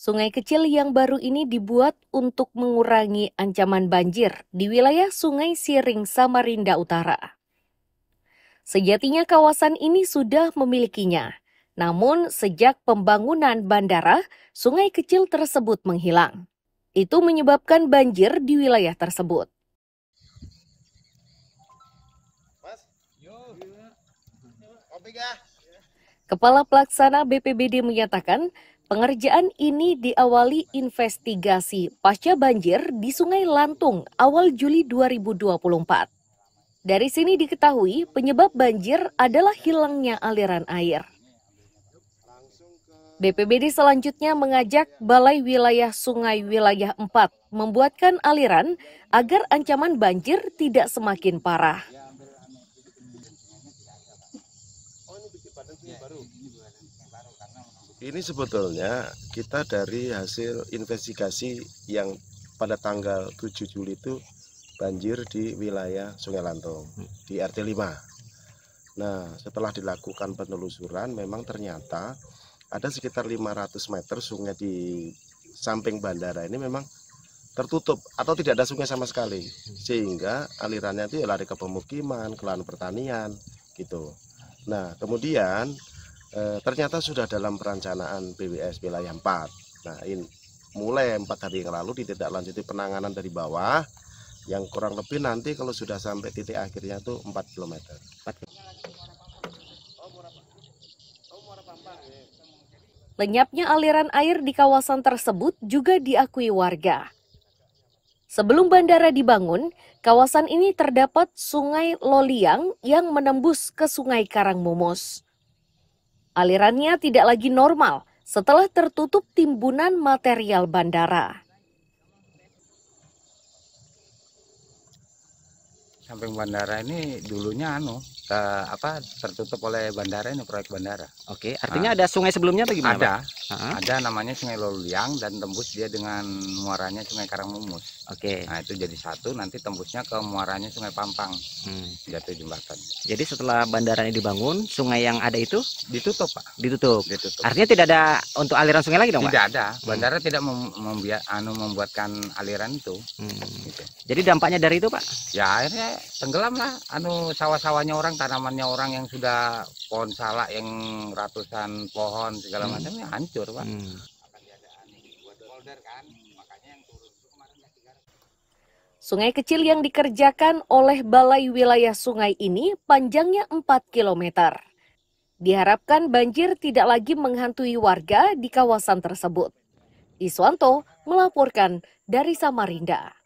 Sungai kecil yang baru ini dibuat untuk mengurangi ancaman banjir di wilayah Sungai Siring, Samarinda Utara. Sejatinya kawasan ini sudah memilikinya, namun sejak pembangunan bandara, sungai kecil tersebut menghilang. Itu menyebabkan banjir di wilayah tersebut. Kepala Pelaksana BPBD menyatakan Pengerjaan ini diawali investigasi pasca banjir di Sungai Lantung awal Juli 2024. Dari sini diketahui penyebab banjir adalah hilangnya aliran air. BPBD selanjutnya mengajak Balai Wilayah Sungai Wilayah 4 membuatkan aliran agar ancaman banjir tidak semakin parah. Iya, ini sebetulnya kita dari hasil investigasi yang pada tanggal 7 Juli itu banjir di wilayah Sungai Lantung di RT 5. Nah, setelah dilakukan penelusuran memang ternyata ada sekitar 500 meter sungai di samping bandara ini memang tertutup atau tidak ada sungai sama sekali sehingga alirannya itu ya lari ke pemukiman, ke lahan pertanian gitu. Nah, kemudian e, ternyata sudah dalam perencanaan BWS wilayah 4. Nah, ini mulai empat hari yang lalu ditindaklanjuti penanganan dari bawah yang kurang lebih nanti kalau sudah sampai titik akhirnya itu 4 km. 4 km. Lenyapnya aliran air di kawasan tersebut juga diakui warga. Sebelum bandara dibangun, kawasan ini terdapat Sungai Loliang yang menembus ke Sungai Karangmumus. Alirannya tidak lagi normal setelah tertutup timbunan material bandara. Samping bandara ini dulunya anu ke, eh, apa tertutup oleh bandara ini proyek bandara. Oke, artinya ah. ada sungai sebelumnya atau gimana? Ada, huh ada namanya Sungai Loliang dan tembus dia dengan muaranya Sungai Karangmumus. Oke. Okay. Nah itu jadi satu, nanti tembusnya ke muaranya Sungai Pampang. Hmm. Jatuh jembatan. Jadi setelah bandara dibangun, sungai yang ada itu ditutup pak? Ditutup. Ditutup. Artinya tidak ada untuk aliran sungai lagi dong tidak pak? Tidak ada. Hmm. Bandara hmm. tidak mem- anu membuatkan aliran itu. Hmm. Gitu. Jadi dampaknya dari itu pak? Ya akhirnya tenggelam lah. Anu sawah-sawahnya orang, tanamannya orang yang sudah pohon salak yang ratusan pohon segala hmm. macamnya hancur pak. Hmm. Sungai kecil yang dikerjakan oleh Balai Wilayah Sungai ini panjangnya 4 km. Diharapkan banjir tidak lagi menghantui warga di kawasan tersebut. Iswanto melaporkan dari Samarinda.